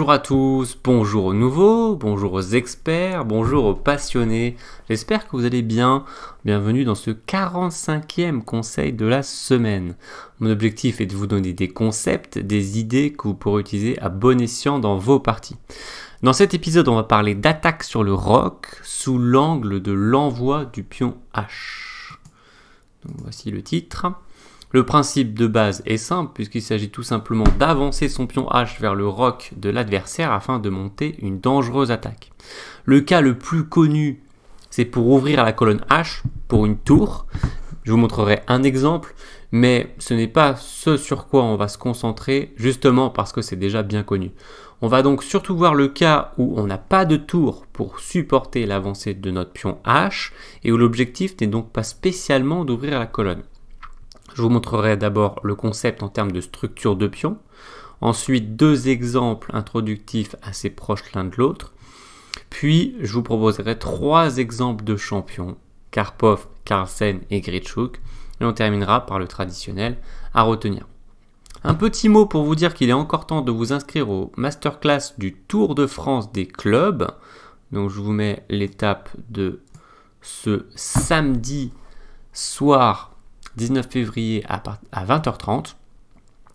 Bonjour à tous, bonjour aux nouveaux, bonjour aux experts, bonjour aux passionnés. J'espère que vous allez bien. Bienvenue dans ce 45e conseil de la semaine. Mon objectif est de vous donner des concepts, des idées que vous pourrez utiliser à bon escient dans vos parties. Dans cet épisode, on va parler d'attaque sur le roc sous l'angle de l'envoi du pion H. voici le titre. Le principe de base est simple puisqu'il s'agit tout simplement d'avancer son pion H vers le roc de l'adversaire afin de monter une dangereuse attaque. Le cas le plus connu, c'est pour ouvrir la colonne H pour une tour. Je vous montrerai un exemple, mais ce n'est pas ce sur quoi on va se concentrer, justement parce que c'est déjà bien connu. On va donc surtout voir le cas où on n'a pas de tour pour supporter l'avancée de notre pion H et où l'objectif n'est donc pas spécialement d'ouvrir la colonne. Je vous montrerai d'abord le concept en termes de structure de pion. Ensuite, deux exemples introductifs assez proches l'un de l'autre. Puis, je vous proposerai trois exemples de champions, Karpov, Carlsen et Gritschuk. Et on terminera par le traditionnel à retenir. Un petit mot pour vous dire qu'il est encore temps de vous inscrire au masterclass du Tour de France des clubs. Donc je vous mets l'étape de ce samedi soir 19 février à 20h30.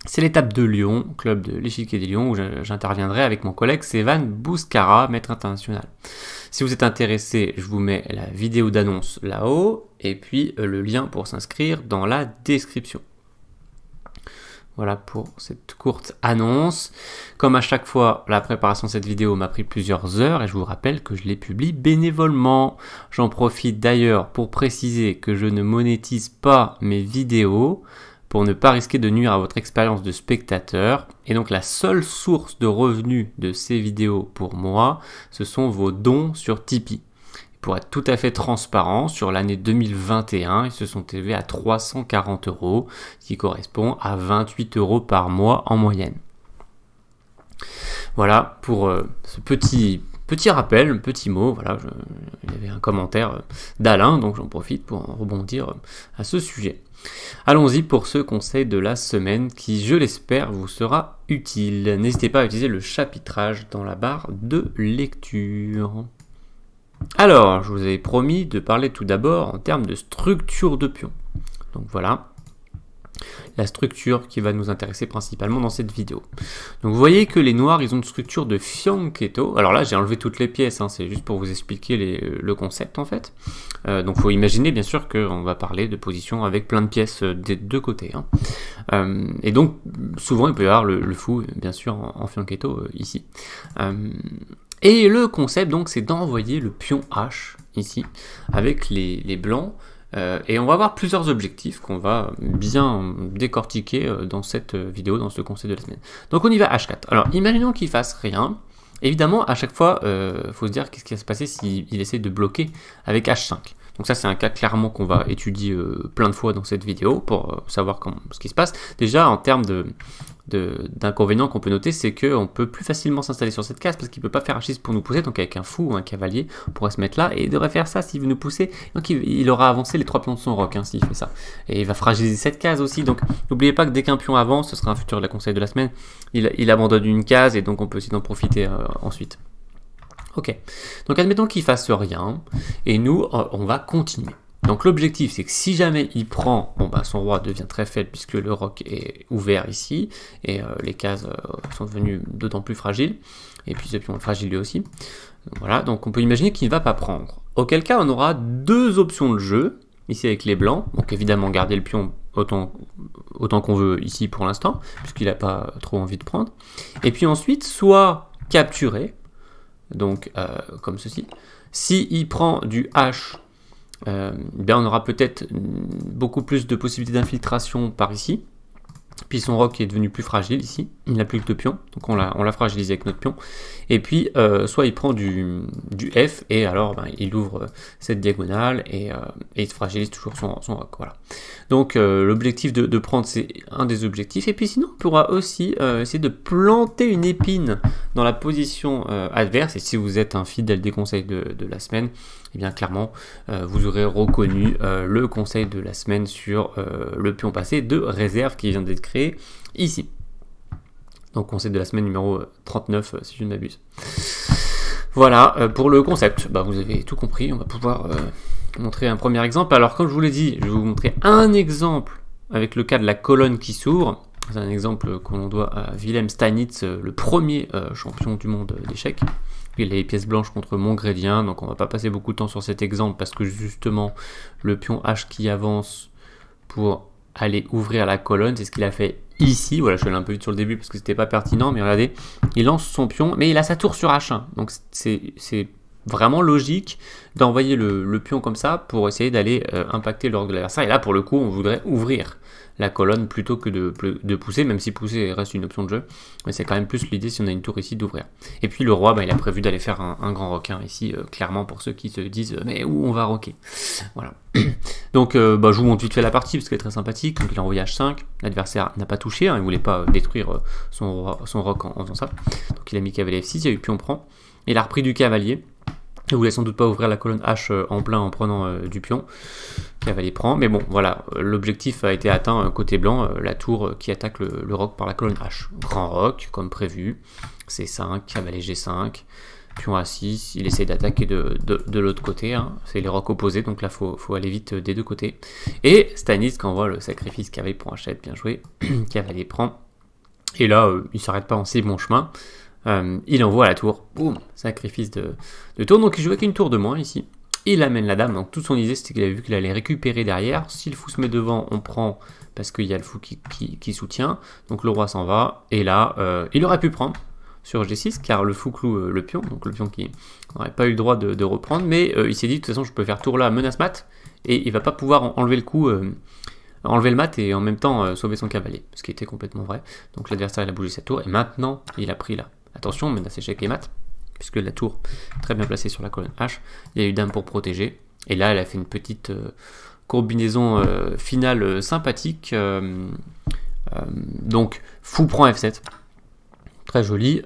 C'est l'étape de Lyon, club de l'échiquier des Lyon, où j'interviendrai avec mon collègue Sévan Bouscara, maître international. Si vous êtes intéressé, je vous mets la vidéo d'annonce là-haut, et puis euh, le lien pour s'inscrire dans la description. Voilà pour cette courte annonce. Comme à chaque fois, la préparation de cette vidéo m'a pris plusieurs heures et je vous rappelle que je les publie bénévolement. J'en profite d'ailleurs pour préciser que je ne monétise pas mes vidéos pour ne pas risquer de nuire à votre expérience de spectateur. Et donc la seule source de revenus de ces vidéos pour moi, ce sont vos dons sur Tipeee. Pour être tout à fait transparent, sur l'année 2021, ils se sont élevés à 340 euros, ce qui correspond à 28 euros par mois en moyenne. Voilà pour euh, ce petit, petit rappel, petit mot. Voilà, je, il y avait un commentaire euh, d'Alain, donc j'en profite pour rebondir euh, à ce sujet. Allons-y pour ce conseil de la semaine qui, je l'espère, vous sera utile. N'hésitez pas à utiliser le chapitrage dans la barre de lecture. Alors, je vous avais promis de parler tout d'abord en termes de structure de pion. Donc voilà, la structure qui va nous intéresser principalement dans cette vidéo. Donc vous voyez que les noirs, ils ont une structure de fianchetto. Alors là, j'ai enlevé toutes les pièces, hein, c'est juste pour vous expliquer le concept en fait. Euh, donc faut imaginer bien sûr qu'on va parler de position avec plein de pièces euh, des deux côtés. Hein. Euh, et donc souvent il peut y avoir le, fou bien sûr en, fianchetto ici. Et le concept, donc, c'est d'envoyer le pion H, ici, avec les, blancs. Euh, et on va avoir plusieurs objectifs qu'on va bien décortiquer euh, dans cette euh, vidéo, dans ce conseil de la semaine. Donc on y va H4. Alors imaginons qu'il fasse rien. Évidemment, à chaque fois, il faut se dire qu'est-ce qui va se passer s'il essaie de bloquer avec H5. Donc ça, c'est un cas clairement qu'on va étudier plein de fois dans cette vidéo pour savoir comment, ce qui se passe. Déjà, en termes de, d'inconvénient qu'on peut noter, c'est qu'on peut plus facilement s'installer sur cette case parce qu'il peut pas faire un pour nous pousser. Donc avec un fou ou un cavalier, on pourrait se mettre là et il devrait faire ça s'il veut nous pousser. Donc il, aura avancé les trois pions de son roc hein, s'il fait ça. Et il va fragiliser cette case aussi. Donc n'oubliez pas que dès qu'un pion avance, ce sera un futur de la conseil de la semaine, il, abandonne une case et donc on peut aussi en profiter euh, ensuite. Ok, donc admettons qu'il fasse rien et nous, euh, on va continuer. Donc l'objectif, c'est que si jamais il prend, bon, bah, son roi devient très faible puisque le roc est ouvert ici et euh, les cases euh, sont devenues d'autant plus fragiles. Et puis ce pion est fragile lui aussi. voilà, donc on peut imaginer qu'il ne va pas prendre. Auquel cas, on aura deux options de jeu, ici avec les blancs. Donc évidemment, garder le pion autant, autant qu'on veut ici pour l'instant, puisqu'il n'a pas trop envie de prendre. Et puis ensuite, soit capturer, donc euh, comme ceci. Si il prend du H, euh, bien on aura peut-être beaucoup plus de possibilités d'infiltration par ici. Puis son roc est devenu plus fragile ici, il n'a plus que deux pions, donc on l'a fragilisé avec notre pion. Et puis, euh, soit il prend du, du F, et alors ben, il ouvre euh, cette diagonale, et, et il fragilise toujours son, son roc. Voilà. Donc l'objectif de, de, prendre, c'est un des objectifs. Et puis sinon, on pourra aussi essayer de planter une épine dans la position adverse, et si vous êtes un fidèle des conseils de, de la semaine, eh bien clairement, euh, vous aurez reconnu euh, le conseil de la semaine sur euh, le pion passé de réserve qui vient d'être créé ici. Donc conseil de la semaine numéro 39 si je ne m'abuse. Voilà, pour le concept, bah, vous avez tout compris, on va pouvoir montrer un premier exemple. Alors comme je vous l'ai dit, je vais vous montrer un exemple avec le cas de la colonne qui s'ouvre. C'est un exemple qu'on doit à Wilhelm Steinitz, le premier champion du monde d'échecs il les pièces blanches contre mon grédien, Donc on va pas passer beaucoup de temps sur cet exemple parce que justement le pion H qui avance pour aller ouvrir la colonne, c'est ce qu'il a fait ici. Voilà, je suis allé un peu vite sur le début parce que c'était pas pertinent, mais regardez, il lance son pion, mais il a sa tour sur H1. Donc c'est vraiment logique d'envoyer le, pion comme ça pour essayer d'aller euh, impacter l'orgue de l'adversaire. Et là, pour le coup, on voudrait ouvrir la colonne plutôt que de, pousser, même si pousser reste une option de jeu. Mais c'est quand même plus l'idée, si on a une tour ici, d'ouvrir. Et puis le roi, bah, il a prévu d'aller faire un, grand requin ici, euh, clairement, pour ceux qui se disent euh, Mais où on va roquer ?» Voilà. Donc bah, je vous montre vite fait la partie, parce qu'elle est très sympathique. Donc il a envoyé H5, l'adversaire n'a pas touché, hein. il voulait pas détruire son, son roc en, en, faisant ça. Donc il a mis cavalier F6, il y a eu pion prend. Il a repris du cavalier. Ne voulait sans doute pas ouvrir la colonne H euh, en plein en prenant euh, du pion. Cavalier prend. Mais bon, voilà, euh, l'objectif a été atteint côté blanc. La tour qui attaque le, roc par la colonne H. Grand roc, comme prévu. C5, cavalier G5. Pion A6, il essaie d'attaquer de, l'autre côté, hein. c'est les rocs opposés, donc là faut, faut aller vite des deux côtés. Et Stanis on voit le sacrifice cavalier H7, bien joué, cavalier prend, et là il il s'arrête pas en si bon chemin, euh, il envoie la tour. Boum, sacrifice de, tour. Donc il joue avec une tour de moins ici. Il amène la dame. Donc toute son idée, c'était qu'il avait vu qu'il allait récupérer derrière. Si le fou se met devant, on prend parce qu'il y a le fou qui, soutient. Donc le roi s'en va. Et là, euh, il aurait pu prendre sur G6 car le fou cloue euh, le pion. Donc le pion qui n'aurait pas eu le droit de, reprendre. Mais il s'est dit, de toute façon, je peux faire tour là, menace mat. Et il va pas pouvoir enlever le coup enlever le mat et en même temps sauver son cavalier, ce qui était complètement vrai. Donc l'adversaire il a bougé sa tour et maintenant il a pris là. Attention, menace échec et mat, puisque la tour très bien placée sur la colonne H. Il y a eu dame pour protéger. Et là, elle a fait une petite euh, combinaison euh, finale euh, sympathique. donc, fou prend F7. Très joli.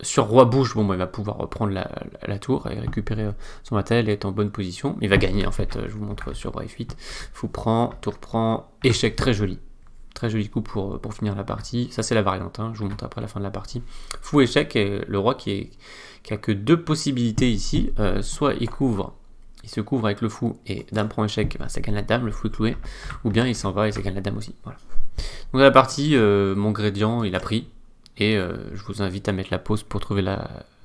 sur roi bouge, bon, bah, il va pouvoir reprendre la, tour et récupérer son matel et est en bonne position. Il va gagner, en fait. Je vous montre sur roi F8. Fou prend, tour prend, échec très joli. Très joli coup pour, pour finir la partie. Ça, c'est la variante. Hein. Je vous montre après la fin de la partie. Fou échec, le roi qui, est, a que deux possibilités ici. Euh, soit il couvre, il se couvre avec le fou et dame prend échec, bah, ça gagne la dame, le fou est cloué. Ou bien il s'en va et ça gagne la dame aussi. Voilà. Donc, la partie, euh, mon gradient, il a pris. Et euh, je vous invite à mettre la pause pour trouver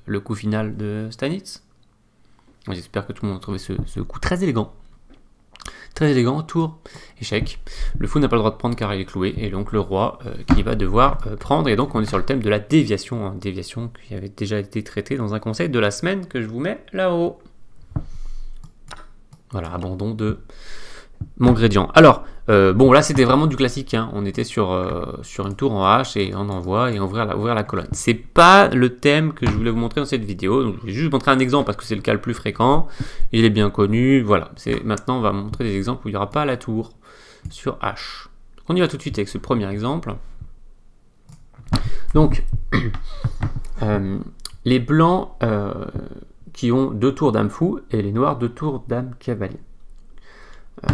le coup final de Stanitz. J'espère que tout le monde a trouvé ce coup très élégant. Très élégant, tour, échec. Le fou n'a pas le droit de prendre car il est cloué, et donc le roi euh, qui va devoir euh, prendre. Et donc on est sur le thème de la déviation, hein, déviation qui avait déjà été traitée dans un conseil de la semaine que je vous mets là-haut. Voilà, abandon de mon gradient. Alors, euh, bon, là, c'était vraiment du classique. Hein. On était sur, euh, sur une tour en H et on envoie et on ouvrir la, ouvrir la colonne. C'est pas le thème que je voulais vous montrer dans cette vidéo. je vais juste montrer un exemple parce que c'est le cas le plus fréquent. Il est bien connu. Voilà. Maintenant, on va montrer des exemples où il n'y aura pas la tour sur H. on y va tout de suite avec ce premier exemple. Donc, euh, les blancs qui ont deux tours d'âme fou et les noirs deux tours d'âme cavalier.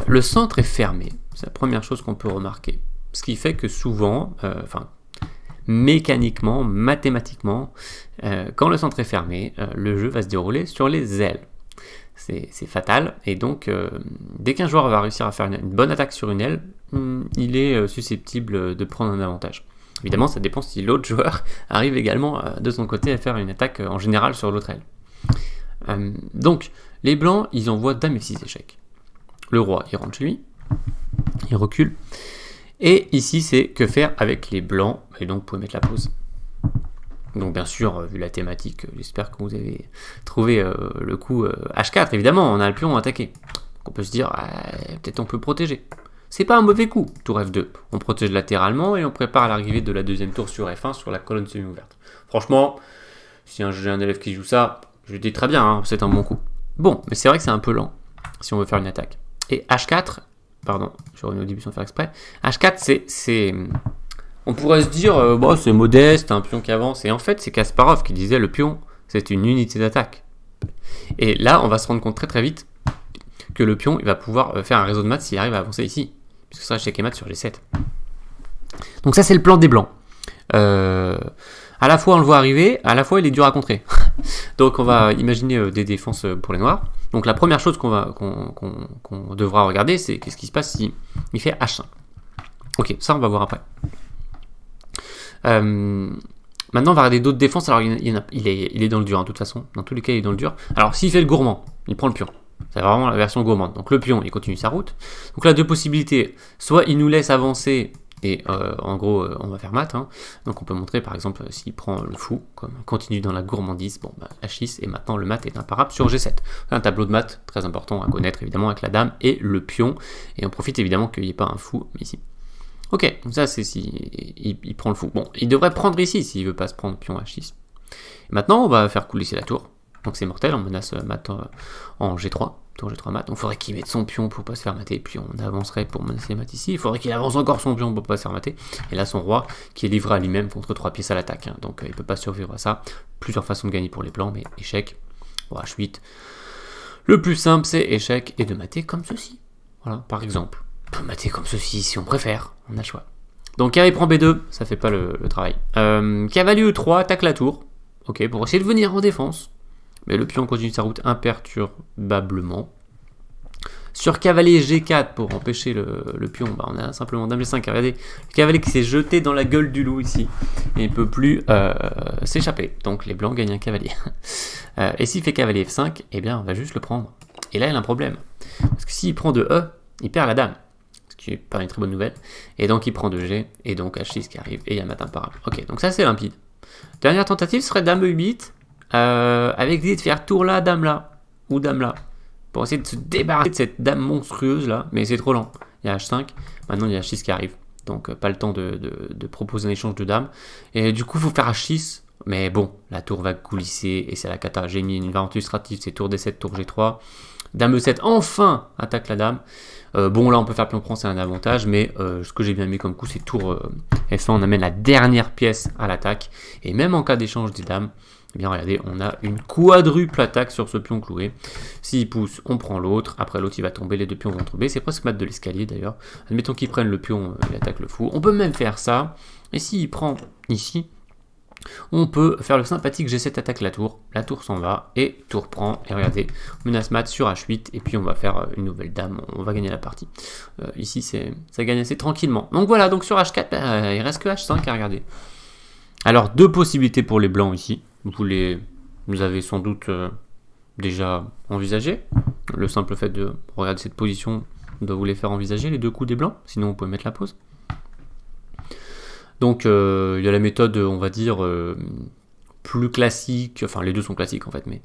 le centre est fermé c'est la première chose qu'on peut remarquer. Ce qui fait que souvent, euh, enfin, mécaniquement, mathématiquement, euh, quand le centre est fermé, euh, le jeu va se dérouler sur les ailes. C'est fatal, et donc dès qu'un joueur va réussir à faire une, bonne attaque sur une aile, hmm, il est susceptible de prendre un avantage. Évidemment, ça dépend si l'autre joueur arrive également de son côté à faire une attaque en général sur l'autre aile. donc, les blancs, ils envoient d'un et six échecs. Le roi, il rentre chez lui il recule. Et ici, c'est que faire avec les blancs. Et donc, vous pouvez mettre la pause. Donc, bien sûr, euh, vu la thématique, euh, j'espère que vous avez trouvé euh, le coup H4. Évidemment, on a le pion attaqué. On peut se dire, ah, peut-être on peut protéger. C'est pas un mauvais coup, tour F2. On protège latéralement et on prépare l'arrivée de la deuxième tour sur F1 sur la colonne semi-ouverte. Franchement, si j'ai un élève qui joue ça, je lui dis très bien, hein, c'est un bon coup. Bon, mais c'est vrai que c'est un peu lent si on veut faire une attaque. Et H4, Pardon, je une au début faire exprès. H4, c'est. On pourrait se dire, euh, bon, bah, c'est modeste, un pion qui avance. Et en fait, c'est Kasparov qui disait le pion, c'est une unité d'attaque. Et là, on va se rendre compte très très vite que le pion, il va pouvoir euh, faire un réseau de maths s'il arrive à avancer ici. Puisque ce sera et mat sur G7. Donc ça, c'est le plan des blancs. Euh, à la fois on le voit arriver, à la fois il est dur à contrer. Donc on va imaginer euh, des défenses euh, pour les noirs. Donc la première chose qu'on va qu'on devra regarder, c'est qu'est-ce qui se passe si il fait h 1 Ok, ça on va voir après. Euh, maintenant, on va regarder d'autres défenses. Alors, il, est, il, est, dans le dur, hein, de toute façon. Dans tous les cas, il est dans le dur. Alors, s'il fait le gourmand, il prend le pion. C'est vraiment la version gourmande. Donc, le pion, il continue sa route. Donc là, deux possibilités. Soit il nous laisse avancer et euh, en gros, euh, on va faire maths. Hein. Donc on peut montrer par exemple euh, s'il prend le fou, comme continue dans la gourmandise, bon bah, H6 et maintenant le mat est imparable sur G7. Un tableau de maths très important à connaître évidemment avec la dame et le pion. Et on profite évidemment qu'il n'y ait pas un fou ici. Ok, donc ça c'est s'il il, prend le fou. Bon, il devrait prendre ici s'il ne veut pas se prendre pion H6. maintenant on va faire coulisser la tour. Donc c'est mortel, on menace mat en G3. On g faudrait qu'il mette son pion pour pas se faire mater, puis on avancerait pour menacer mat ici. Il faudrait qu'il avance encore son pion pour pas se faire mater. Et là son roi qui est livré à lui-même contre trois pièces à l'attaque. Hein. Donc euh, il peut pas survivre à ça. Plusieurs façons de gagner pour les plans mais échec, roi H8. Le plus simple c'est échec et de mater comme ceci. Voilà, par exemple. On peut mater comme ceci si on préfère, on a le choix. Donc il prend B2, ça fait pas le, travail. Euh, cavalier E3 attaque la tour. Ok, pour essayer de venir en défense. Mais le pion continue sa route imperturbablement. Sur cavalier G4 pour empêcher le, pion, bah, on a simplement dame G5. Regardez, le cavalier qui s'est jeté dans la gueule du loup ici. Et il ne peut plus euh, s'échapper. Donc les blancs gagnent un cavalier. Euh, et s'il fait cavalier F5, eh bien on va juste le prendre. Et là il a un problème. Parce que s'il prend de E, il perd la dame. Ce qui n'est pas une très bonne nouvelle. Et donc il prend de G. Et donc H6 qui arrive. Et il y a matin Parable. Ok, donc ça c'est limpide. Dernière tentative serait dame E8. Euh, avec l'idée de faire tour là, dame là, ou dame là, pour essayer de se débarrasser de cette dame monstrueuse là, mais c'est trop lent. Il y a H5, maintenant il y a H6 qui arrive, donc euh, pas le temps de, proposer un échange de dames. Et du coup, il faut faire H6, mais bon, la tour va coulisser et c'est la cata. J'ai mis une variante illustrative, c'est tour D7, tour G3. Dame E7, enfin attaque la dame. Euh, bon, là on peut faire plomb prend, c'est un avantage, mais ce que j'ai bien mis comme coup, c'est tour F1, on amène la dernière pièce à l'attaque. Et même en cas d'échange des dames, eh bien, regardez, on a une quadruple attaque sur ce pion cloué. S'il pousse, on prend l'autre. Après, l'autre, il va tomber. Les deux pions vont tomber. C'est presque mat de l'escalier, d'ailleurs. Admettons qu'il prenne le pion et euh, attaque le fou. On peut même faire ça. Et s'il prend ici, on peut faire le sympathique G7 attaque la tour, la tour s'en va et tour prend. Et regardez, menace mat sur H8 et puis on va faire euh, une nouvelle dame, on va gagner la partie. Euh, ici c'est ça gagne assez tranquillement. Donc voilà, donc sur H4, bah, il reste que H5 à regarder. Alors deux possibilités pour les blancs ici vous les vous avez sans doute euh, déjà envisagé. Le simple fait de regarder cette position doit vous les faire envisager, les deux coups des blancs, sinon vous pouvez mettre la pause. Donc euh, il y a la méthode, on va dire, euh, plus classique, enfin les deux sont classiques en fait, mais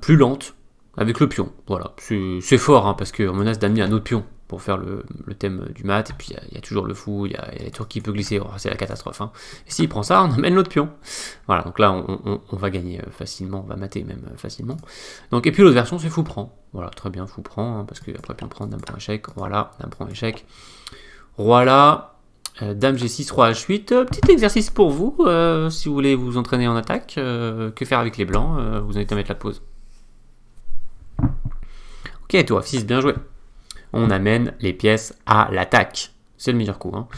plus lente, avec le pion. Voilà, c'est fort, hein, parce qu'on menace d'amener un autre pion pour faire le, thème du mat. Et puis il y, a toujours le fou, il y, a les tours qui peuvent glisser, oh, c'est la catastrophe. Hein. Et s'il prend ça, on amène l'autre pion. Voilà, donc là on, va gagner euh, facilement, on va mater même euh, facilement. Donc et puis l'autre version c'est fou prend. Voilà, très bien, fou prend, hein, parce qu'après pion prend, dame prend échec, Voilà, dame prend échec, Voilà, euh, dame G6, roi H8, petit exercice pour vous, si vous voulez vous entraîner en attaque, que faire avec les blancs, vous invitez à mettre la pause. Ok, toi, F6, bien joué on amène les pièces à l'attaque. C'est le meilleur coup. Hein.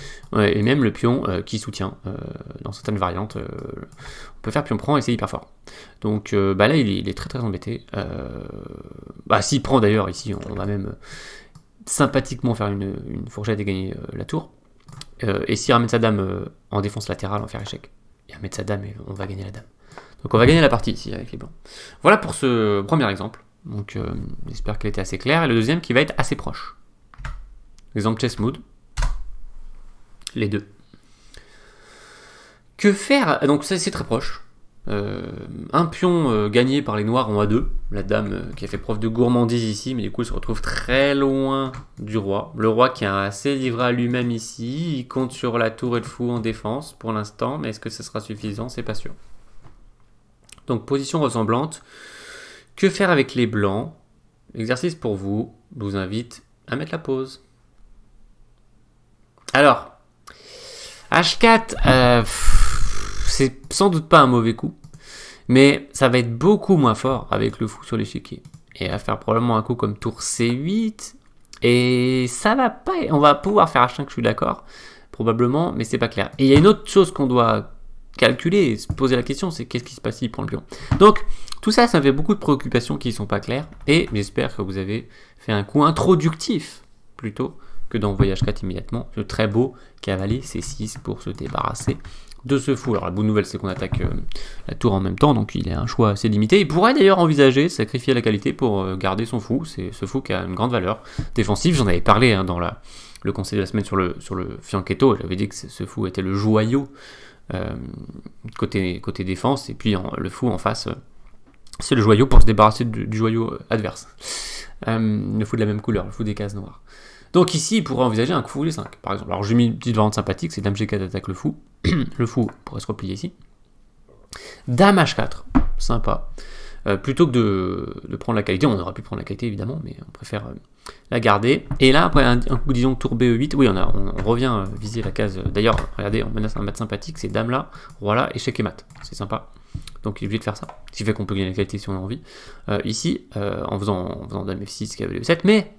Et même le pion euh, qui soutient. Euh, dans certaines variantes, euh, on peut faire pion prend et c'est hyper fort. Donc bah là, il est, très très embêté. bah s'il prend d'ailleurs ici, on, va même sympathiquement faire une, fourchette et gagner la tour. et s'il ramène sa dame en défense latérale, en faire échec. Il ramène sa dame et on va gagner la dame. Donc on va gagner la partie ici avec les blancs. Voilà pour ce premier exemple. Donc euh, j'espère qu'elle était assez claire. Et le deuxième qui va être assez proche. Exemple Chessmood. Les deux. Que faire Donc ça c'est très proche. Euh, un pion euh, gagné par les noirs en A2. La dame qui a fait preuve de gourmandise ici, mais du coup se retrouve très loin du roi. Le roi qui a assez livré à lui-même ici. Il compte sur la tour et le fou en défense pour l'instant, mais est-ce que ça sera suffisant C'est pas sûr. Donc position ressemblante. Que faire avec les blancs Exercice pour vous. vous invite à mettre la pause. Alors, H4, euh, c'est sans doute pas un mauvais coup, mais ça va être beaucoup moins fort avec le fou sur les chiquets Et à faire probablement un coup comme tour C8, et ça va pas. On va pouvoir faire H5, je suis d'accord, probablement, mais c'est pas clair. Et il y a une autre chose qu'on doit calculer, se poser la question, c'est qu'est-ce qui se passe s'il prend le pion. Donc, tout ça, ça fait beaucoup de préoccupations qui ne sont pas claires, et j'espère que vous avez fait un coup introductif, plutôt que dans Voyage 4 immédiatement, le très beau cavalier C6 pour se débarrasser de ce fou. Alors la bonne nouvelle c'est qu'on attaque euh, la tour en même temps, donc il a un choix assez limité. Il pourrait d'ailleurs envisager sacrifier la qualité pour euh, garder son fou. C'est ce fou qui a une grande valeur défensive. J'en avais parlé hein, dans le conseil de la semaine sur le, sur le Fianchetto. J'avais dit que ce fou était le joyau euh, côté, côté défense, et puis le fou en face, euh, c'est le joyau pour se débarrasser du, joyau adverse. Euh, le fou de la même couleur, le fou des cases noires. Donc ici, il pourrait envisager un fou des 5, par exemple. Alors j'ai mis une petite variante sympathique, c'est Dame G4 attaque le fou. le fou pourrait se replier ici. Dame H4, sympa. plutôt que de, de, prendre la qualité, on aurait pu prendre la qualité évidemment, mais on préfère la garder. Et là, après un, coup, disons, tour B8, e oui, on, on, revient euh, viser la case. D'ailleurs, regardez, on menace un mat sympathique, c'est dame là, roi là, échec et mat. C'est sympa. Donc il est obligé de faire ça. Ce qui fait qu'on peut gagner la qualité si on a envie. Euh, ici, euh, en, faisant, faisant dame F6, cavalier 7 mais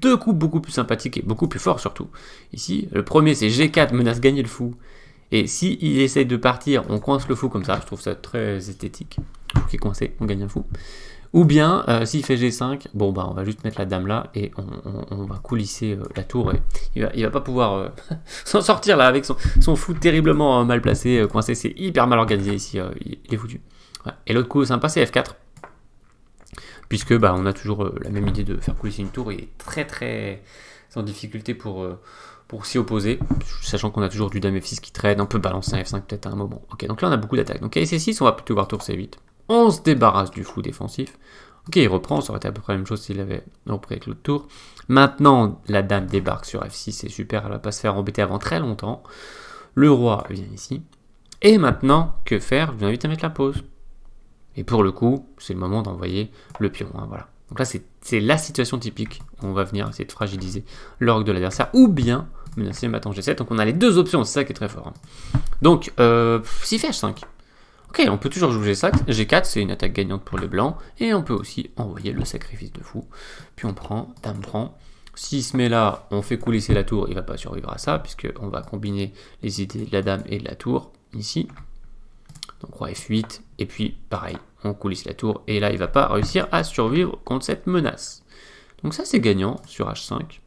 deux coups beaucoup plus sympathiques et beaucoup plus forts surtout. Ici, le premier, c'est G4, menace gagner le fou. Et si il essaye de partir, on coince le fou comme ça. Je trouve ça très esthétique. Qui est coincé, on gagne un fou. Ou bien, euh, s'il fait G5, bon bah on va juste mettre la dame là et on, va coulisser euh, la tour. Et il, va, va pas pouvoir euh, s'en sortir là avec son, fou terriblement mal placé, coincé. C'est hyper mal organisé ici, il est foutu. Et l'autre coup sympa c'est F4. Puisque bah, on a toujours la même idée de faire coulisser une tour, il est très très sans difficulté pour, pour s'y opposer, sachant qu'on a toujours du dame F6 qui traîne, on peut balancer un F5 peut-être à un moment. Ok, donc là on a beaucoup d'attaques. Donc ac 6 on va plutôt voir tour C8 on se débarrasse du fou défensif. Ok, il reprend, ça aurait été à peu près la même chose s'il avait repris avec l'autre tour. Maintenant, la dame débarque sur F6, c'est super, elle va pas se faire embêter avant très longtemps. Le roi vient ici. Et maintenant, que faire Je vous vite à mettre la pause. Et pour le coup, c'est le moment d'envoyer le pion. Hein, voilà. Donc là, c'est la situation typique on va venir essayer de fragiliser l'orgue de l'adversaire ou bien menacer maintenant matin G7. Donc on a les deux options, c'est ça qui est très fort. Hein. Donc, euh, fait f 5 Ok, on peut toujours jouer G4, G4 c'est une attaque gagnante pour le blanc, et on peut aussi envoyer le sacrifice de fou. Puis on prend, dame prend. S'il se met là, on fait coulisser la tour, il va pas survivre à ça, puisqu'on va combiner les idées de la dame et de la tour, ici. Donc roi F8, et puis pareil, on coulisse la tour, et là il va pas réussir à survivre contre cette menace. Donc ça c'est gagnant sur H5,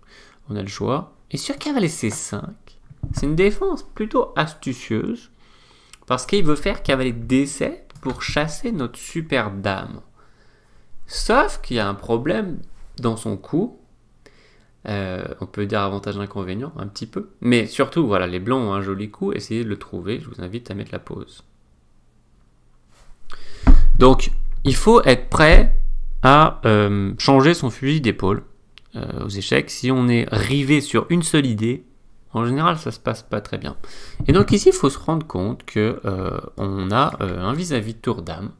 on a le choix. Et sur cavalier C5, c'est une défense plutôt astucieuse, parce qu'il veut faire cavalier d'essai pour chasser notre super dame. Sauf qu'il y a un problème dans son coup. Euh, on peut dire avantage inconvénient, un petit peu. Mais surtout, voilà, les blancs ont un joli coup. Essayez de le trouver. Je vous invite à mettre la pause. Donc, il faut être prêt à euh, changer son fusil d'épaule euh, aux échecs. Si on est rivé sur une seule idée, en général, ça se passe pas très bien. Et donc ici, il faut se rendre compte que euh, on a euh, un vis-à-vis de tour d'âme,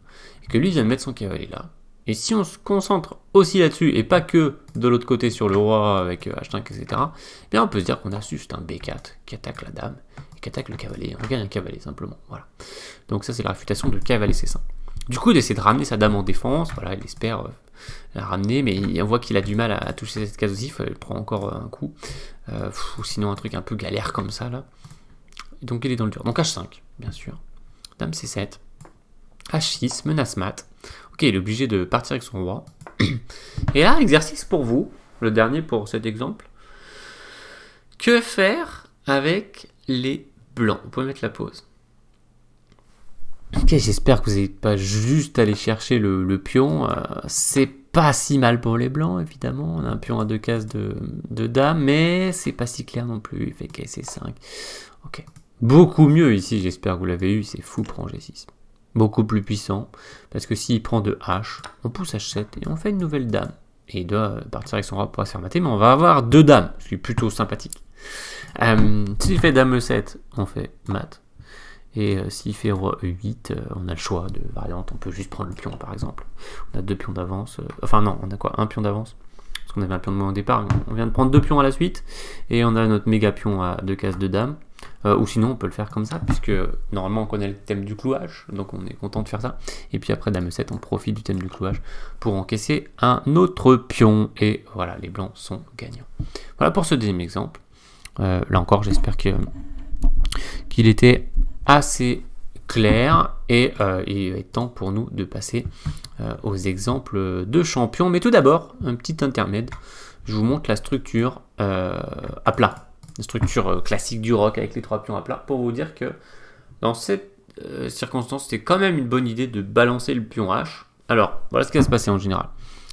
et que lui vient de mettre son cavalier là. Et si on se concentre aussi là-dessus, et pas que de l'autre côté sur le roi avec H5, euh, etc., eh bien on peut se dire qu'on a juste un B4 qui attaque la dame, et qui attaque le cavalier. On gagne un cavalier, simplement. Voilà. Donc ça, c'est la réfutation de cavalier C5. Du coup, il essaie de ramener sa dame en défense. Voilà, il espère euh, la ramener, mais on voit qu'il a du mal à, toucher cette case aussi. Il prend encore euh, un coup. Euh, ou sinon, un truc un peu galère comme ça, là. Donc, il est dans le dur. Donc, H5, bien sûr. Dame C7. H6, menace mat. Ok, il est obligé de partir avec son roi. Et là, exercice pour vous, le dernier pour cet exemple. Que faire avec les blancs Vous pouvez mettre la pause. Ok, j'espère que vous n'êtes pas juste allé chercher le, pion. Euh, c'est pas si mal pour les blancs, évidemment. On a un pion à deux cases de, de dame, mais c'est pas si clair non plus. Il fait KC5. Ok. Beaucoup mieux ici, j'espère que vous l'avez eu. C'est fou, prend G6. Beaucoup plus puissant, parce que s'il prend de H, on pousse H7 et on fait une nouvelle dame. Et il doit partir avec son roi pour se faire mater, mais on va avoir deux dames, ce qui est plutôt sympathique. Euh, s'il fait dame E7, on fait mat. Et euh, s'il fait roi euh, 8 euh, on a le choix de variante. On peut juste prendre le pion, par exemple. On a deux pions d'avance. enfin, non, on a quoi Un pion d'avance Parce qu'on avait un pion de moins au départ. On vient de prendre deux pions à la suite. Et on a notre méga pion à deux cases de dame. ou sinon, on peut le faire comme ça, puisque normalement on connaît le thème du clouage, donc on est content de faire ça. Et puis après, dame 7, on profite du thème du clouage pour encaisser un autre pion. Et voilà, les blancs sont gagnants. Voilà pour ce deuxième exemple. là encore, j'espère que qu'il était assez clair et euh, il est temps pour nous de passer euh, aux exemples de champions. Mais tout d'abord, un petit intermède. Je vous montre la structure euh, à plat, la structure classique du rock avec les trois pions à plat, pour vous dire que dans cette circonstance, c'est quand même une bonne idée de balancer le pion H. Alors, voilà ce qui va se passer en général.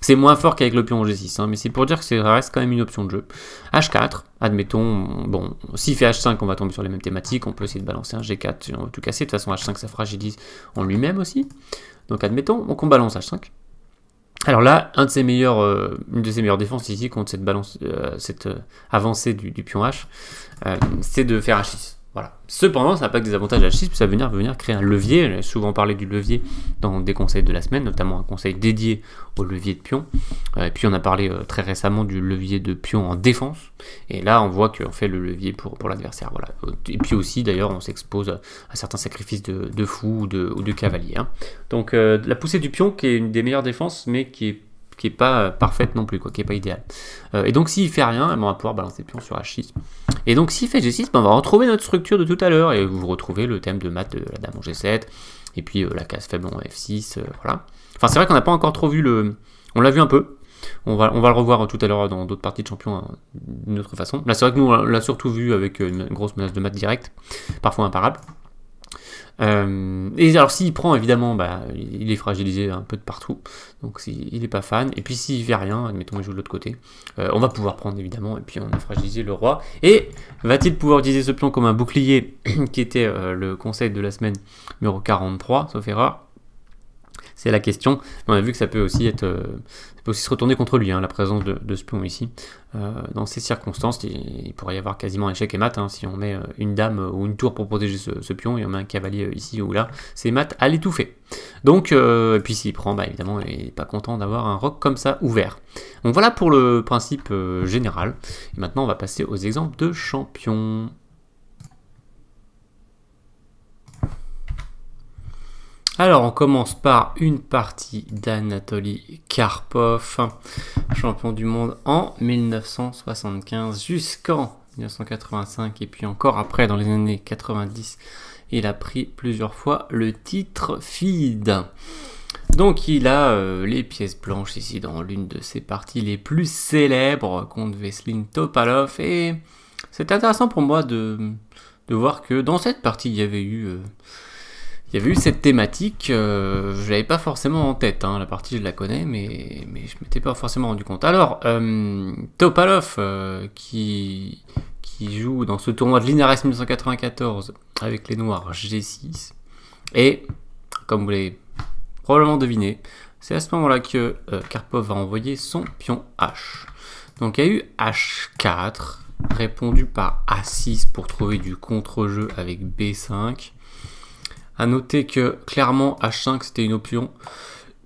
C'est moins fort qu'avec le pion G6, hein, mais c'est pour dire que ça reste quand même une option de jeu. H4, admettons, bon, s'il fait H5, on va tomber sur les mêmes thématiques, on peut essayer de balancer un G4 en tout cas, tout de toute façon H5 ça fragilise en lui-même aussi. Donc admettons, qu'on on balance H5. Alors là, euh, une de ses meilleures défenses ici contre cette, euh, euh, avancée du, pion H, c'est de faire H6. Voilà. Cependant, ça n'a pas que des avantages à 6, ça va venir, créer un levier. on a souvent parlé du levier dans des conseils de la semaine, notamment un conseil dédié au levier de pion. Euh, et puis on a parlé euh, très récemment du levier de pion en défense. Et là, on voit qu'on fait le levier pour, pour l'adversaire. Voilà. Et puis aussi, d'ailleurs, on s'expose à certains sacrifices de, fous fou ou de, cavaliers. cavalier. Hein. Donc euh, la poussée du pion, qui est une des meilleures défenses, mais qui est qui est pas euh, parfaite non plus, quoi, qui n'est pas idéale. Euh, et donc s'il fait rien, eh ben, on va pouvoir balancer pion sur h6. Et donc s'il fait g6, on va retrouver notre structure de tout à l'heure, et vous retrouvez le thème de maths de la dame en g7, et puis euh, la case faible en f6, voilà. Enfin c'est vrai qu'on n'a pas encore trop vu le... On l'a vu un peu, on va, on va le revoir tout à l'heure dans d'autres parties de champion hein, d'une autre façon. Là c'est vrai que nous on l'a surtout vu avec une grosse menace de maths directe, parfois imparable. Euh, et alors s'il prend, évidemment, bah, il est fragilisé un peu de partout. Donc il n'est pas fan. Et puis s'il fait rien, admettons, il joue de l'autre côté, euh, on va pouvoir prendre, évidemment, et puis on a fragilisé le roi. Et va-t-il pouvoir utiliser ce plan comme un bouclier, qui était euh, le conseil de la semaine numéro 43, sauf erreur c'est la question. On a vu que ça peut aussi être, euh, peut aussi se retourner contre lui, hein, la présence de, ce pion ici. Euh, dans ces circonstances, il, pourrait y avoir quasiment un échec et mat hein, si on met euh, une dame ou une tour pour protéger ce, pion et on met un cavalier ici ou là. C'est mat à l'étouffer. Donc, et puis s'il prend, bah, évidemment, il n'est pas content d'avoir un roc comme ça ouvert. Donc voilà pour le principe général. Et maintenant, on va passer aux exemples de champions. Alors, on commence par une partie d'Anatoly Karpov, champion du monde en 1975 jusqu'en 1985 et puis encore après dans les années 90. Il a pris plusieurs fois le titre FIDE. Donc il a euh, les pièces blanches ici dans l'une de ses parties les plus célèbres contre Veslin Topalov et c'est intéressant pour moi de, voir que dans cette partie il y avait eu euh, il y avait eu cette thématique, je euh, je l'avais pas forcément en tête, hein, la partie je la connais, mais, je je m'étais pas forcément rendu compte. Alors, euh, Topalov, euh, qui, qui joue dans ce tournoi de l'Inares 1994 avec les Noirs G6, et comme vous l'avez probablement deviné, c'est à ce moment-là que Karpov va envoyer son pion H. Donc il y a eu H4, répondu par A6 pour trouver du contre-jeu avec B5. À noter que clairement H5 c'était une option.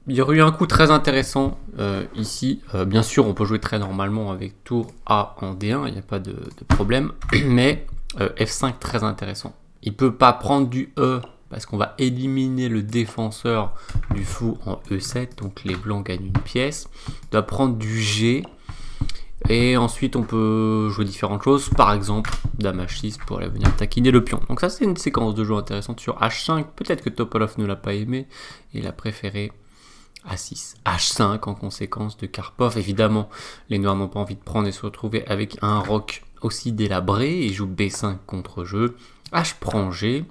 Il y aurait eu un coup très intéressant euh, ici. Euh, bien sûr, on peut jouer très normalement avec tour A en D1, il n'y a pas de, problème. Mais euh, F5 très intéressant. Il peut pas prendre du E parce qu'on va éliminer le défenseur du fou en E7, donc les blancs gagnent une pièce. Il doit prendre du G et ensuite, on peut jouer différentes choses, par exemple Dame H6 pour aller venir taquiner le pion. Donc ça, c'est une séquence de jeu intéressante sur H5. Peut-être que Topalov ne l'a pas aimé, il a préféré A6. H5 en conséquence de Karpov. Évidemment, les Noirs n'ont pas envie de prendre et se retrouver avec un roc aussi délabré. Il joue B5 contre jeu. H prend G.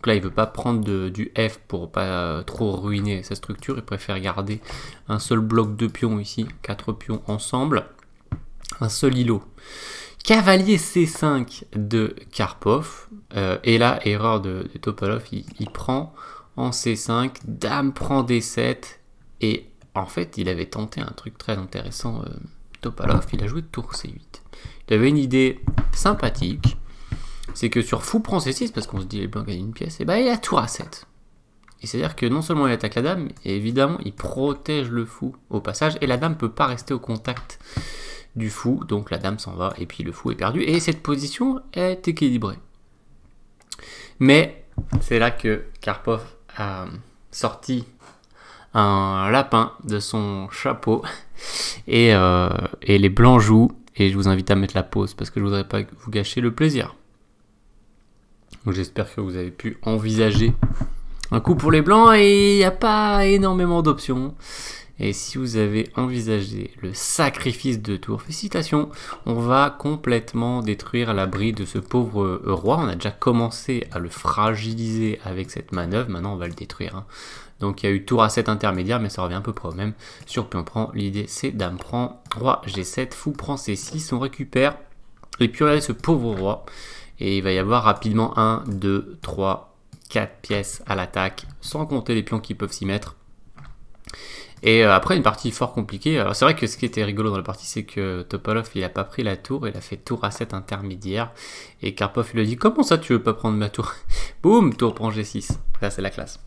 Donc là, il veut pas prendre du F pour pas euh, trop ruiner sa structure. Il préfère garder un seul bloc de pions ici, quatre pions ensemble un seul îlot. Cavalier C5 de Karpov. Euh, et là, erreur de, Topalov, il, prend en C5, Dame prend D7. Et en fait, il avait tenté un truc très intéressant, euh, Topalov. Il a joué Tour C8. Il avait une idée sympathique. C'est que sur fou prend C6, parce qu'on se dit les blancs gagnent une pièce, et bah il a tour A7. Et c'est-à-dire que non seulement il attaque la dame, évidemment il protège le fou au passage, et la dame peut pas rester au contact du fou, donc la dame s'en va et puis le fou est perdu. Et cette position est équilibrée. Mais c'est là que Karpov a sorti un lapin de son chapeau et, euh, et les blancs jouent. Et je vous invite à mettre la pause parce que je voudrais pas vous gâcher le plaisir. j'espère que vous avez pu envisager un coup pour les blancs et il n'y a pas énormément d'options. Et si vous avez envisagé le sacrifice de tour, félicitations, on va complètement détruire l'abri de ce pauvre euh, roi. On a déjà commencé à le fragiliser avec cette manœuvre, maintenant on va le détruire. Hein. Donc il y a eu tour à 7 intermédiaire, mais ça revient un peu près même. Sur pion prend, l'idée c'est dame prend, roi g7, fou prend c6, on récupère. Et puis a ce pauvre roi. Et il va y avoir rapidement 1, 2, 3, 4 pièces à l'attaque, sans compter les pions qui peuvent s'y mettre. Et euh, après, une partie fort compliquée. Alors, c'est vrai que ce qui était rigolo dans la partie, c'est que Topalov, il a pas pris la tour, il a fait tour à 7 intermédiaire. Et Karpov, il a dit Comment ça, tu veux pas prendre ma tour Boum, tour prend G6. Là, c'est la classe.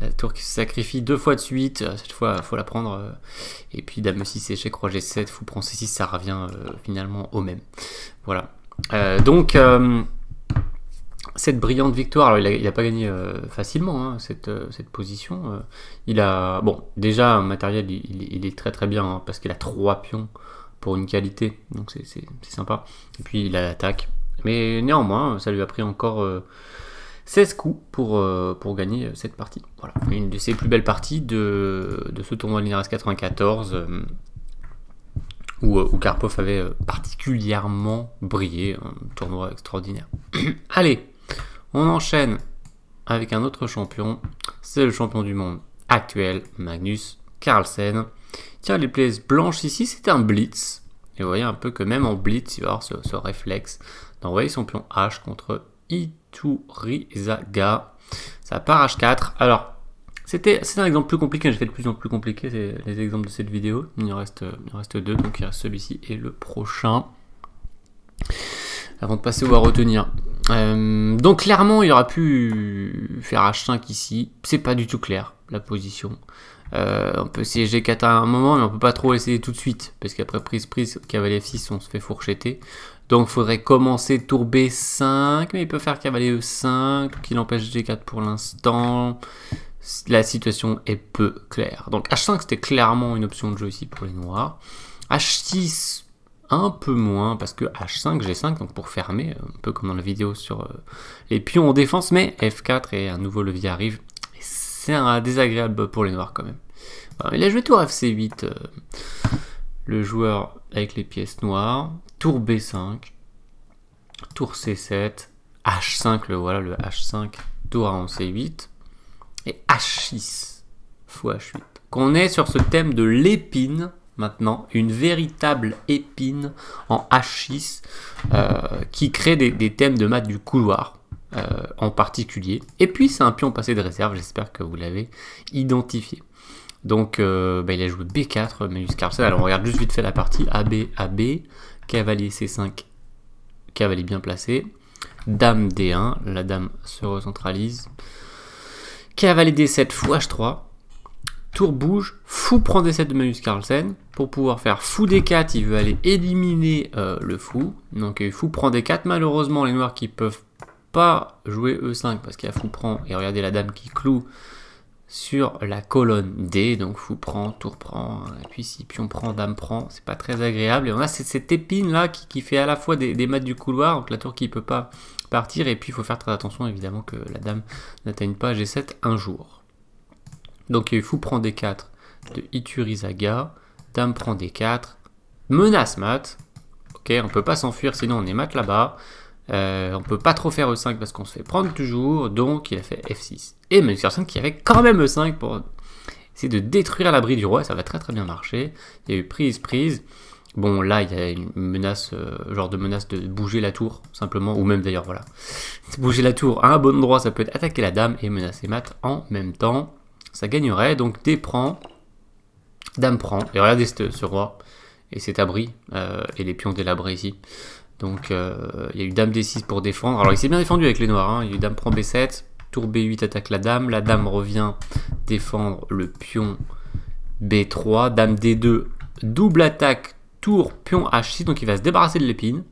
La tour qui se sacrifie deux fois de suite, euh, cette fois, faut la prendre. Euh, et puis, dame 6 échec, roi G7, fou prend C6, ça revient finalement au même. Voilà. donc cette brillante victoire, il n'a pas gagné euh, facilement hein, euh, cette, position. Euh, il a, bon, déjà, en matériel, il, est très très bien hein, parce qu'il a trois pions pour une qualité, donc c'est sympa. Et puis il a l'attaque. Mais néanmoins, ça lui a pris encore 16 coups pour, pour gagner cette partie. Voilà, une de ses plus belles parties de, ce tournoi l'INRS 94. Où, où, Karpov avait particulièrement brillé, un tournoi extraordinaire. Allez, on enchaîne avec un autre champion, c'est le champion du monde actuel, Magnus Carlsen. Tiens, les plaies blanches ici, c'est un blitz. Et vous voyez un peu que même en blitz, il va avoir ce, réflexe d'envoyer son pion H contre Iturizaga. Ça part H4. Alors, c'était un exemple plus compliqué, j'ai fait de plus en plus compliqué les exemples de cette vidéo. Il en reste, il reste deux, donc il y a celui-ci et le prochain. Avant de passer on à retenir, euh, donc clairement, il aura pu faire H5 ici. C'est pas du tout clair, la position. Euh, on peut essayer G4 à un moment, mais on peut pas trop essayer tout de suite. Parce qu'après prise, prise, cavalier F6, on se fait fourcheter. Donc faudrait commencer tour B5, mais il peut faire cavalier E5, qui l'empêche G4 pour l'instant. La situation est peu claire. Donc H5, c'était clairement une option de jeu ici pour les noirs. H6, un peu moins parce que H5, G5, donc pour fermer, euh, un peu comme dans la vidéo sur euh, les pions en défense, mais F4 et un nouveau levier arrive. C'est un désagréable pour les noirs quand même. Il a joué tour FC8, euh, le joueur avec les pièces noires, tour B5, tour C7, H5, le voilà, le H5, tour en C8, et H6 fois H8. Qu'on est sur ce thème de l'épine maintenant une véritable épine en H6 euh, qui crée des, thèmes de maths du couloir euh, en particulier. Et puis c'est un pion passé de réserve, j'espère que vous l'avez identifié. Donc euh, bah, il a joué B4, se Carlsen. Alors on regarde juste vite fait la partie AB, AB, cavalier C5, cavalier bien placé, dame D1, la dame se recentralise, cavalier D7 fou H3. Tour bouge, fou prend des 7 de Magnus Carlsen. Pour pouvoir faire fou des 4, il veut aller éliminer euh, le fou. Donc euh, fou prend des 4. Malheureusement, les noirs qui peuvent pas jouer E5 parce qu'il y a fou prend. Et regardez la dame qui cloue sur la colonne D. Donc fou prend, tour prend. puis si pion prend, dame prend, c'est pas très agréable. Et on a cette, épine là qui, fait à la fois des, des maths du couloir. Donc la tour qui peut pas partir. Et puis il faut faire très attention évidemment que la dame n'atteigne pas G7 un jour. Donc il fou prend D4 de Iturizaga, Dame prend D4, menace mat. Ok, on ne peut pas s'enfuir sinon on est mat là-bas. on euh, on peut pas trop faire E5 parce qu'on se fait prendre toujours, donc il a fait F6. Et 5 qui avait quand même E5 pour essayer de détruire l'abri du roi, ça va très très bien marcher. Il y a eu prise, prise. Bon, là, il y a une menace, euh, genre de menace de bouger la tour, simplement, ou même d'ailleurs, voilà. Bouger la tour à un bon endroit, ça peut être attaquer la dame et menacer mat en même temps ça gagnerait. Donc D prend, dame prend, et regardez ce, roi, et cet abri, euh, et les pions délabrés ici. Donc euh, il y a eu dame d6 pour défendre. Alors il s'est bien défendu avec les noirs, hein. il y a eu dame prend b7, tour b8 attaque la dame, la dame revient défendre le pion b3, dame d2, double attaque, tour pion h6, donc il va se débarrasser de l'épine.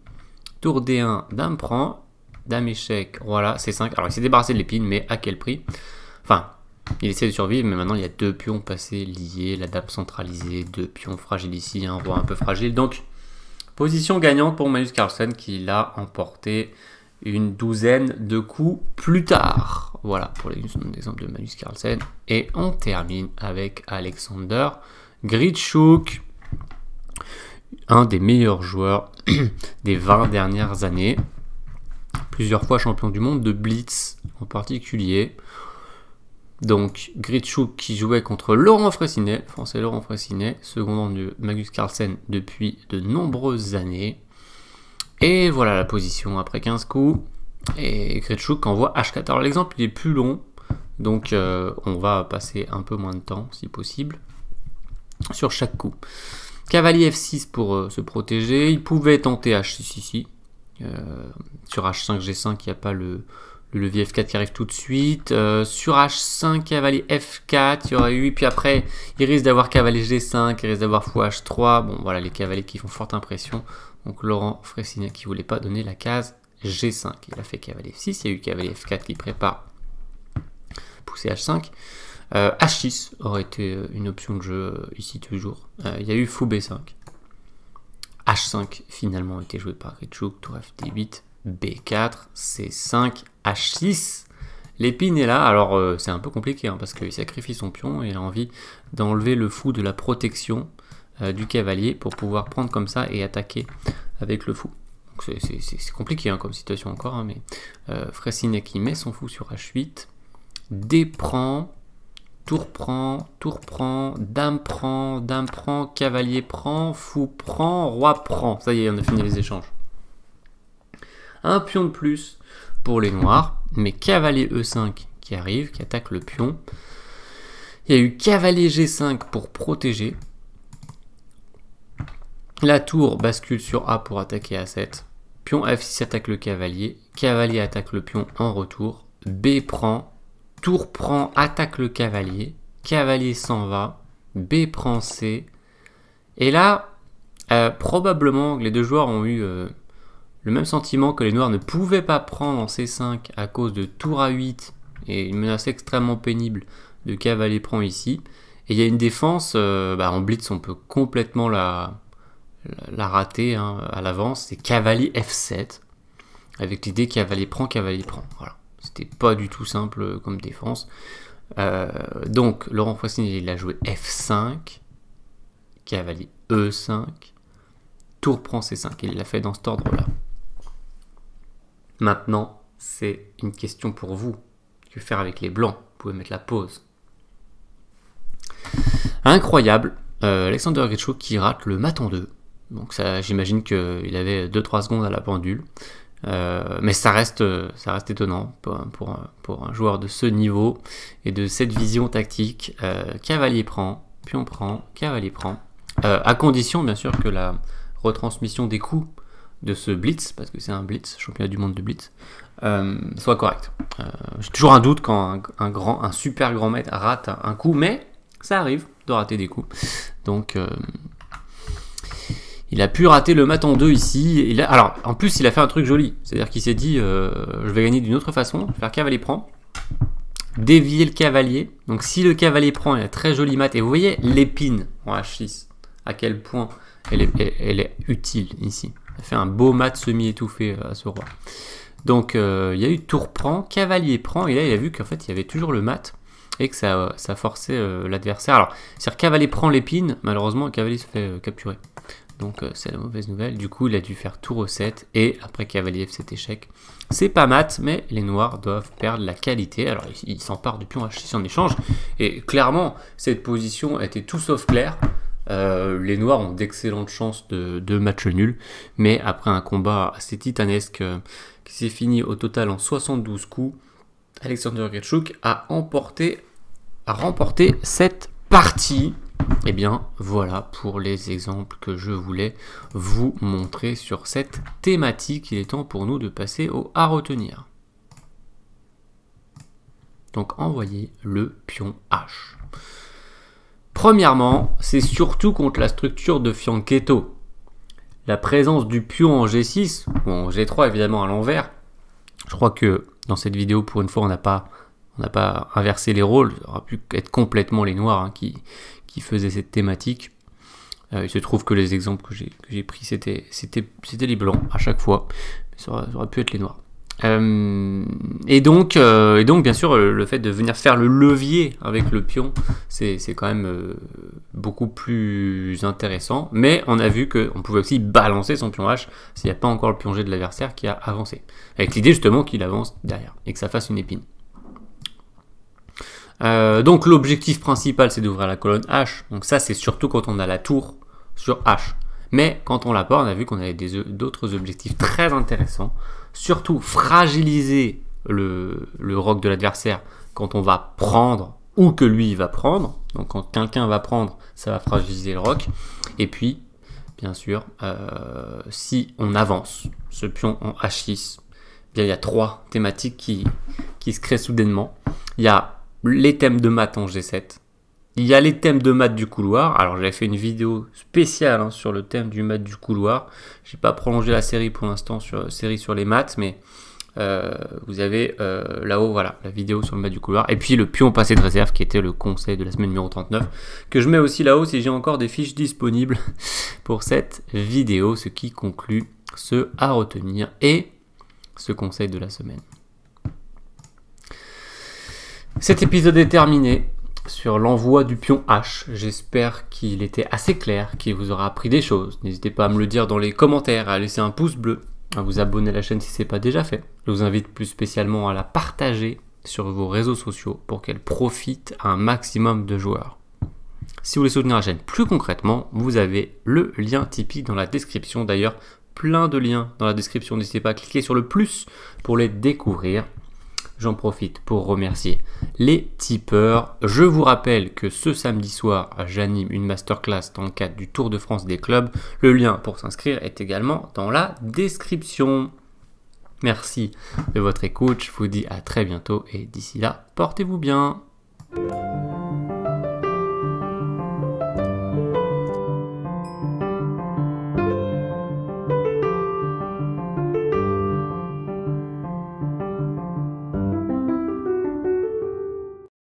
Tour d1, dame prend, dame échec, voilà, c'est 5. Alors il s'est débarrassé de l'épine, mais à quel prix Enfin, il essaie de survivre, mais maintenant il y a deux pions passés liés, la dame centralisée, deux pions fragiles ici, un roi un peu fragile. Donc, position gagnante pour Magnus Carlsen qui l'a emporté une douzaine de coups plus tard. Voilà pour l'exemple de Magnus Carlsen. Et on termine avec Alexander Gritschuk, un des meilleurs joueurs des 20 dernières années, plusieurs fois champion du monde de Blitz en particulier. Donc Gritschuk qui jouait contre Laurent Fressinet, français Laurent Fraissinet, secondant de Magnus Carlsen depuis de nombreuses années. Et voilà la position après 15 coups. Et Gritschuk envoie H4. Alors l'exemple il est plus long, donc euh, on va passer un peu moins de temps si possible sur chaque coup. Cavalier F6 pour euh, se protéger. Il pouvait tenter H6 ici. Euh, sur H5, G5, il n'y a pas le, le levier F4 qui arrive tout de suite. Euh, sur H5, cavalier F4, il y aurait eu. Puis après, il risque d'avoir cavalier G5, il risque d'avoir fou H3. Bon, voilà, les cavaliers qui font forte impression. Donc Laurent Fressignac qui voulait pas donner la case G5. Il a fait cavalier F6, il y a eu cavalier F4 qui prépare pousser H5. H6 aurait été euh, une option de jeu euh, ici toujours. il y a eu fou B5. H5 finalement a été joué par Richouk, tour F 8 B4, C5, H6. L'épine est là, alors euh, c'est un peu compliqué hein, parce qu'il sacrifie son pion et il a envie d'enlever le fou de la protection euh, du cavalier pour pouvoir prendre comme ça et attaquer avec le fou. C'est compliqué hein, comme situation encore, hein, mais euh, qui met son fou sur H8, D prend, tour prend, tour prend, dame prend, dame prend, cavalier prend, fou prend, roi prend. Ça y est, on a fini les échanges un pion de plus pour les noirs, mais cavalier E5 qui arrive, qui attaque le pion. Il y a eu cavalier G5 pour protéger. La tour bascule sur A pour attaquer A7. Pion F6 attaque le cavalier. Cavalier attaque le pion en retour. B prend. Tour prend, attaque le cavalier. Cavalier s'en va. B prend C. Et là, euh, probablement les deux joueurs ont eu euh, le même sentiment que les noirs ne pouvaient pas prendre en C5 à cause de tour a 8 et une menace extrêmement pénible de cavalier prend ici. Et il y a une défense, euh, bah, en blitz on peut complètement la, la, rater hein, à l'avance, c'est cavalier F7, avec l'idée cavalier prend, cavalier prend. Voilà. C'était pas du tout simple euh, comme défense. Euh, donc Laurent Froissini il a joué F5, cavalier E5, tour prend C5, il l'a fait dans cet ordre là. Maintenant, c'est une question pour vous. Que faire avec les blancs Vous pouvez mettre la pause. Incroyable, euh, Alexander Gretschko qui rate le mat 2. Donc ça, j'imagine qu'il avait 2-3 secondes à la pendule. Euh, mais ça reste, ça reste étonnant pour, un joueur de ce niveau et de cette vision tactique. Euh, cavalier prend, puis on prend, cavalier prend. à condition bien sûr que la retransmission des coups de ce blitz, parce que c'est un blitz, championnat du monde de blitz, euh, soit correct. Euh, j'ai toujours un doute quand un, grand, un super grand maître rate un coup, mais ça arrive de rater des coups. Donc euh, il a pu rater le mat en deux ici. alors en plus il a fait un truc joli, c'est-à-dire qu'il s'est dit je vais gagner d'une autre façon, faire cavalier prend, dévier le cavalier. Donc si le cavalier prend, il a très joli mat. Et vous voyez l'épine en H6, à quel point elle elle est utile ici fait un beau mat semi-étouffé euh, à ce roi. Donc euh, il y a eu tour prend, cavalier prend, et là il a vu qu'en fait il y avait toujours le mat et que ça, ça forçait euh, l'adversaire. Alors, c'est-à-dire cavalier prend l'épine, malheureusement cavalier se fait capturer. Donc c'est la mauvaise nouvelle. Du coup, il a dû faire tour recette 7 et après cavalier fait échec. C'est pas mat, mais les noirs doivent perdre la qualité. Alors il s'empare du pion H6 en échange et clairement cette position était tout sauf claire. Euh, les Noirs ont d'excellentes chances de, match nul, mais après un combat assez titanesque euh, qui s'est fini au total en 72 coups, Alexander Gretschuk a, a remporté cette partie. Et eh bien voilà pour les exemples que je voulais vous montrer sur cette thématique. Il est temps pour nous de passer au à retenir. Donc envoyez le pion H. Premièrement, c'est surtout contre la structure de Fianchetto. La présence du pion en G6, ou en G3 évidemment à l'envers, je crois que dans cette vidéo, pour une fois, on n'a pas, inversé les rôles, ça aurait pu être complètement les noirs hein, qui, faisaient cette thématique. Euh, il se trouve que les exemples que j'ai pris, c'était les blancs à chaque fois, ça aurait pu être les noirs. Euh, et, donc, euh, et donc, bien sûr, le, fait de venir faire le levier avec le pion, c'est quand même euh, beaucoup plus intéressant. Mais on a vu qu'on pouvait aussi balancer son pion H s'il n'y a pas encore le pion G de l'adversaire qui a avancé. Avec l'idée justement qu'il avance derrière et que ça fasse une épine. donc l'objectif principal c'est d'ouvrir la colonne H. Donc ça c'est surtout quand on a la tour sur H. Mais quand on l'a pas, on a vu qu'on avait d'autres objectifs très intéressants surtout fragiliser le, le rock de l'adversaire quand on va prendre ou que lui va prendre. Donc quand quelqu'un va prendre, ça va fragiliser le rock. Et puis, bien sûr, euh, si on avance ce pion en H6, eh bien, il y a trois thématiques qui, qui se créent soudainement. Il y a les thèmes de maths en G7, il y a les thèmes de maths du couloir. Alors j'avais fait une vidéo spéciale hein, sur le thème du maths du couloir. J'ai pas prolongé la série pour l'instant sur série sur les maths, mais euh, vous avez euh, là-haut voilà la vidéo sur le maths du couloir. Et puis le pion passé de réserve qui était le conseil de la semaine numéro 39 que je mets aussi là-haut si j'ai encore des fiches disponibles pour cette vidéo. Ce qui conclut ce à retenir et ce conseil de la semaine. Cet épisode est terminé sur l'envoi du pion H. J'espère qu'il était assez clair, qu'il vous aura appris des choses. N'hésitez pas à me le dire dans les commentaires, à laisser un pouce bleu, à vous abonner à la chaîne si ce n'est pas déjà fait. Je vous invite plus spécialement à la partager sur vos réseaux sociaux pour qu'elle profite à un maximum de joueurs. Si vous voulez soutenir la chaîne plus concrètement, vous avez le lien Tipeee dans la description. D'ailleurs, plein de liens dans la description. N'hésitez pas à cliquer sur le plus pour les découvrir j'en profite pour remercier les tipeurs. Je vous rappelle que ce samedi soir, j'anime une masterclass dans le cadre du Tour de France des clubs. Le lien pour s'inscrire est également dans la description. Merci de votre écoute, je vous dis à très bientôt et d'ici là, portez-vous bien.